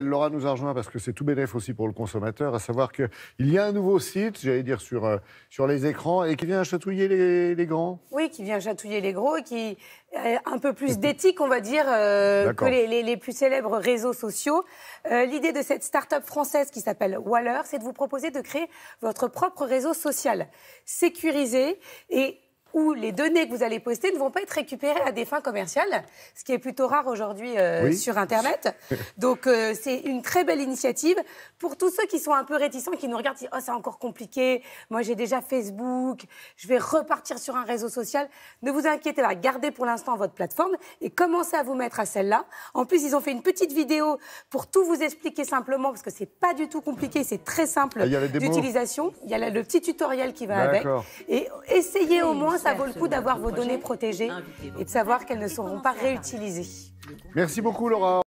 Laura nous a rejoint parce que c'est tout bénéf aussi pour le consommateur, à savoir qu'il y a un nouveau site, j'allais dire sur, euh, sur les écrans, et qui vient chatouiller les, grands. Oui, qui vient chatouiller les gros et qui a un peu plus d'éthique, on va dire, euh, que les, plus célèbres réseaux sociaux. Euh, l'idée de cette start-up française qui s'appelle Waller, c'est de vous proposer de créer votre propre réseau social, sécurisé et où les données que vous allez poster ne vont pas être récupérées à des fins commerciales, ce qui est plutôt rare aujourd'hui euh, sur Internet. Donc euh, c'est une très belle initiative pour tous ceux qui sont un peu réticents, qui nous regardent, oh c'est encore compliqué, moi j'ai déjà Facebook, je vais repartir sur un réseau social. Ne vous inquiétez pas, gardez pour l'instant votre plateforme et commencez à vous mettre à celle-là. En plus ils ont fait une petite vidéo pour tout vous expliquer simplement parce que c'est pas du tout compliqué, c'est très simple ah, d'utilisation. Il y a le petit tutoriel qui va avec et essayez au moins ça vaut le coup d'avoir vos données protégées et de savoir qu'elles ne seront pas réutilisées. Merci beaucoup Laura.